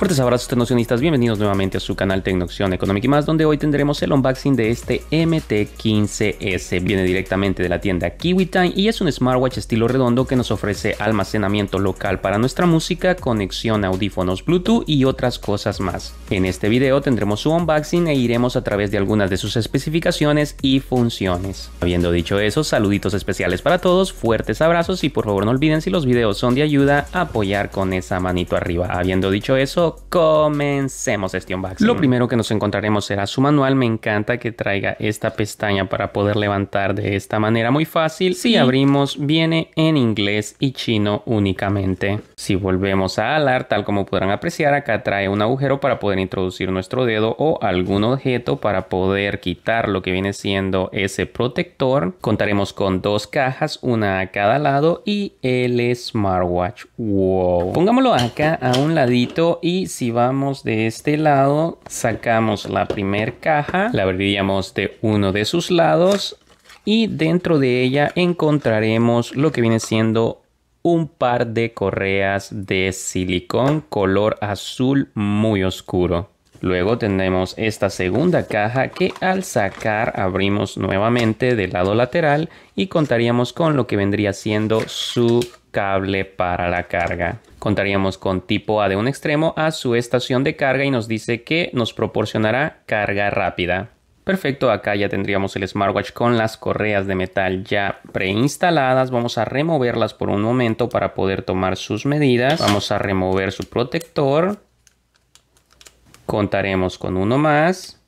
Fuertes abrazos tecnocionistas, bienvenidos nuevamente a su canal Tecnoxión Económica y más, donde hoy tendremos el unboxing de este MT15S. Viene directamente de la tienda KiwiTime y es un smartwatch estilo redondo que nos ofrece almacenamiento local para nuestra música, conexión a audífonos Bluetooth y otras cosas más. En este video tendremos su unboxing e iremos a través de algunas de sus especificaciones y funciones. Habiendo dicho eso, saluditos especiales para todos, fuertes abrazos y por favor no olviden si los videos son de ayuda, apoyar con esa manito arriba. Habiendo dicho eso, comencemos este unboxing. Lo primero que nos encontraremos será su manual. Me encanta que traiga esta pestaña para poder levantar de esta manera muy fácil. Si abrimos, viene en inglés y chino únicamente. Si volvemos a alar, tal como podrán apreciar, acá trae un agujero para poder introducir nuestro dedo o algún objeto para poder quitar lo que viene siendo ese protector. Contaremos con dos cajas, una a cada lado y el smartwatch. Wow. Pongámoslo acá a un ladito y y si vamos de este lado, sacamos la primer caja, la abriríamos de uno de sus lados y dentro de ella encontraremos lo que viene siendo un par de correas de silicón color azul muy oscuro. Luego tendremos esta segunda caja que al sacar abrimos nuevamente del lado lateral y contaríamos con lo que vendría siendo su cable para la carga. Contaríamos con tipo A de un extremo a su estación de carga y nos dice que nos proporcionará carga rápida. Perfecto, acá ya tendríamos el smartwatch con las correas de metal ya preinstaladas. Vamos a removerlas por un momento para poder tomar sus medidas. Vamos a remover su protector. Contaremos con uno más.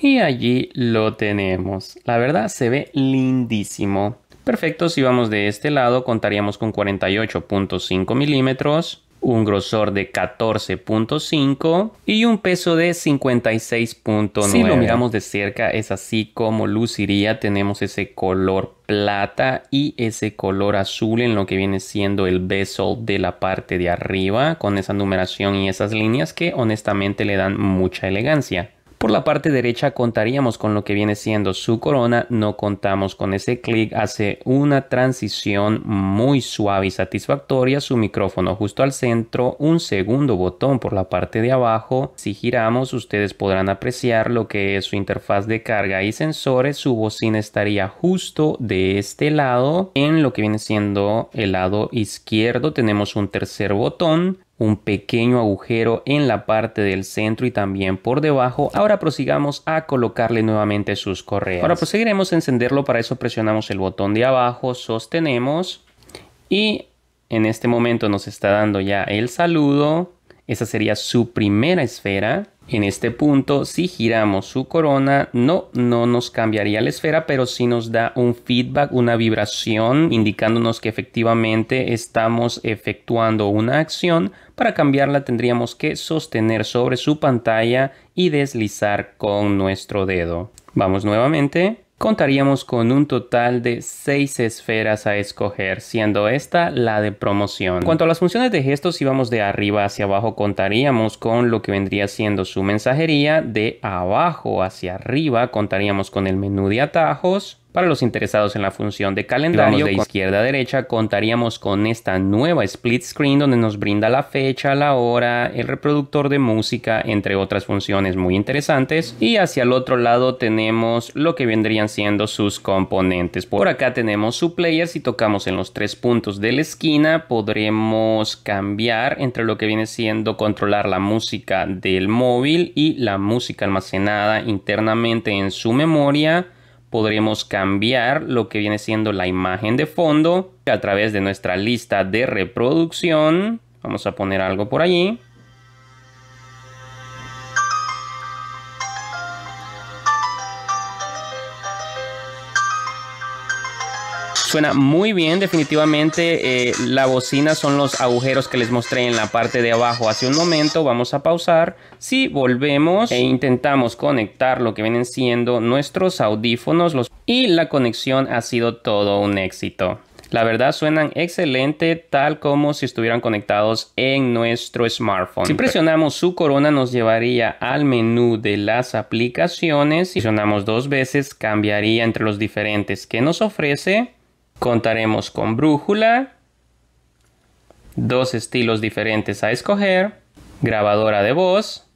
Y allí lo tenemos. La verdad se ve lindísimo. Perfecto, si vamos de este lado contaríamos con 48.5 milímetros, un grosor de 14.5 y un peso de 56.9. Si lo miramos de cerca es así como luciría, tenemos ese color plata y ese color azul en lo que viene siendo el bezel de la parte de arriba con esa numeración y esas líneas que honestamente le dan mucha elegancia. Por la parte derecha contaríamos con lo que viene siendo su corona, no contamos con ese clic, hace una transición muy suave y satisfactoria, su micrófono justo al centro, un segundo botón por la parte de abajo, si giramos ustedes podrán apreciar lo que es su interfaz de carga y sensores, su bocina estaría justo de este lado, en lo que viene siendo el lado izquierdo tenemos un tercer botón, un pequeño agujero en la parte del centro y también por debajo. Ahora prosigamos a colocarle nuevamente sus correas. Ahora proseguiremos a encenderlo, para eso presionamos el botón de abajo, sostenemos y en este momento nos está dando ya el saludo. Esa sería su primera esfera. En este punto, si giramos su corona, no, no nos cambiaría la esfera, pero sí nos da un feedback, una vibración, indicándonos que efectivamente estamos efectuando una acción para cambiarla tendríamos que sostener sobre su pantalla y deslizar con nuestro dedo. Vamos nuevamente. Contaríamos con un total de seis esferas a escoger, siendo esta la de promoción. En cuanto a las funciones de gestos, si vamos de arriba hacia abajo, contaríamos con lo que vendría siendo su mensajería. De abajo hacia arriba, contaríamos con el menú de atajos para los interesados en la función de calendario, de izquierda a derecha, contaríamos con esta nueva split screen donde nos brinda la fecha, la hora, el reproductor de música, entre otras funciones muy interesantes. Y hacia el otro lado tenemos lo que vendrían siendo sus componentes. Por acá tenemos su player. Si tocamos en los tres puntos de la esquina, podremos cambiar entre lo que viene siendo controlar la música del móvil y la música almacenada internamente en su memoria podremos cambiar lo que viene siendo la imagen de fondo a través de nuestra lista de reproducción. Vamos a poner algo por allí. Suena muy bien, definitivamente eh, la bocina son los agujeros que les mostré en la parte de abajo hace un momento. Vamos a pausar. Si volvemos e intentamos conectar lo que vienen siendo nuestros audífonos los... y la conexión ha sido todo un éxito. La verdad suenan excelente tal como si estuvieran conectados en nuestro smartphone. Si presionamos su corona nos llevaría al menú de las aplicaciones. Si presionamos dos veces cambiaría entre los diferentes que nos ofrece Contaremos con brújula, dos estilos diferentes a escoger, grabadora de voz.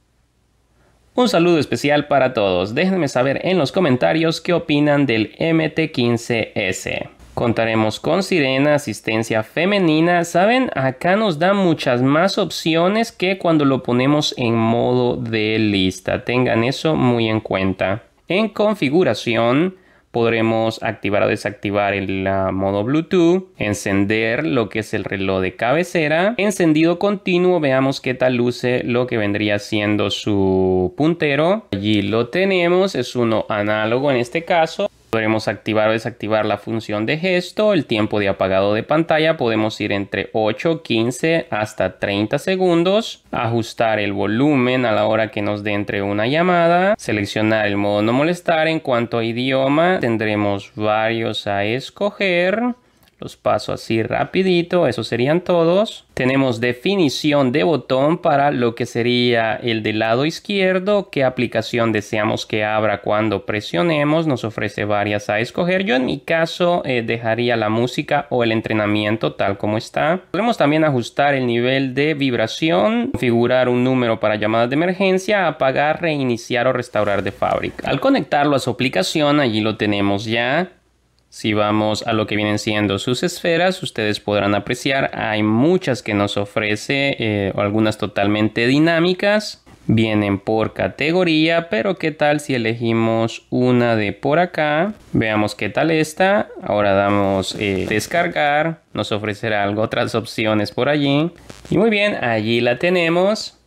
Un saludo especial para todos. Déjenme saber en los comentarios qué opinan del MT-15S. Contaremos con sirena, asistencia femenina. Saben, acá nos da muchas más opciones que cuando lo ponemos en modo de lista. Tengan eso muy en cuenta. En configuración podremos activar o desactivar el modo Bluetooth, encender lo que es el reloj de cabecera, encendido continuo, veamos qué tal luce lo que vendría siendo su puntero, allí lo tenemos, es uno análogo en este caso, Podremos activar o desactivar la función de gesto, el tiempo de apagado de pantalla, podemos ir entre 8, 15 hasta 30 segundos, ajustar el volumen a la hora que nos dé entre una llamada, seleccionar el modo no molestar en cuanto a idioma, tendremos varios a escoger, los paso así rapidito, esos serían todos. Tenemos definición de botón para lo que sería el del lado izquierdo, qué aplicación deseamos que abra cuando presionemos, nos ofrece varias a escoger. Yo en mi caso eh, dejaría la música o el entrenamiento tal como está. Podemos también ajustar el nivel de vibración, configurar un número para llamadas de emergencia, apagar, reiniciar o restaurar de fábrica. Al conectarlo a su aplicación, allí lo tenemos ya. Si vamos a lo que vienen siendo sus esferas, ustedes podrán apreciar, hay muchas que nos ofrece, eh, algunas totalmente dinámicas. Vienen por categoría, pero qué tal si elegimos una de por acá. Veamos qué tal esta, Ahora damos eh, descargar. Nos ofrecerá algo, otras opciones por allí. Y muy bien, allí la tenemos.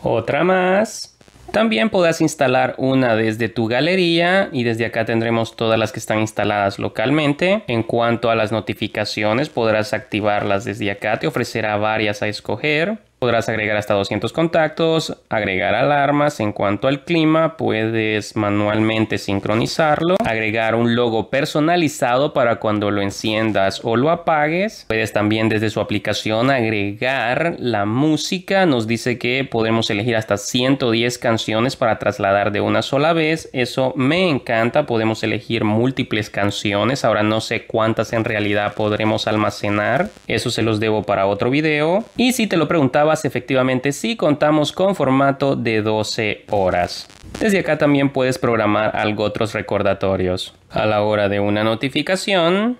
Otra más. También podrás instalar una desde tu galería y desde acá tendremos todas las que están instaladas localmente. En cuanto a las notificaciones podrás activarlas desde acá, te ofrecerá varias a escoger. Podrás agregar hasta 200 contactos, agregar alarmas en cuanto al clima, puedes manualmente sincronizarlo, agregar un logo personalizado para cuando lo enciendas o lo apagues. Puedes también desde su aplicación agregar la música, nos dice que podemos elegir hasta 110 canciones para trasladar de una sola vez, eso me encanta, podemos elegir múltiples canciones, ahora no sé cuántas en realidad podremos almacenar, eso se los debo para otro video. Y si te lo preguntaba efectivamente si contamos con formato de 12 horas. Desde acá también puedes programar algo otros recordatorios. A la hora de una notificación,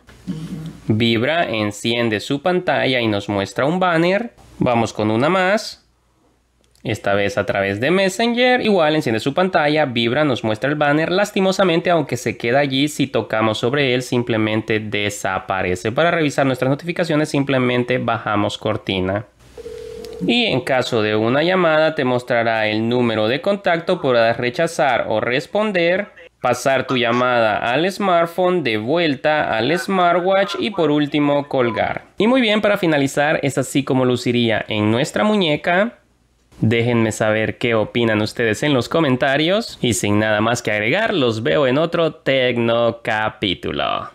vibra, enciende su pantalla y nos muestra un banner. Vamos con una más. Esta vez a través de Messenger, igual enciende su pantalla, vibra, nos muestra el banner. Lastimosamente, aunque se queda allí, si tocamos sobre él, simplemente desaparece. Para revisar nuestras notificaciones, simplemente bajamos cortina y en caso de una llamada te mostrará el número de contacto, podrás rechazar o responder, pasar tu llamada al smartphone, de vuelta al smartwatch y por último colgar. Y muy bien, para finalizar es así como luciría en nuestra muñeca. Déjenme saber qué opinan ustedes en los comentarios y sin nada más que agregar los veo en otro Tecno capítulo.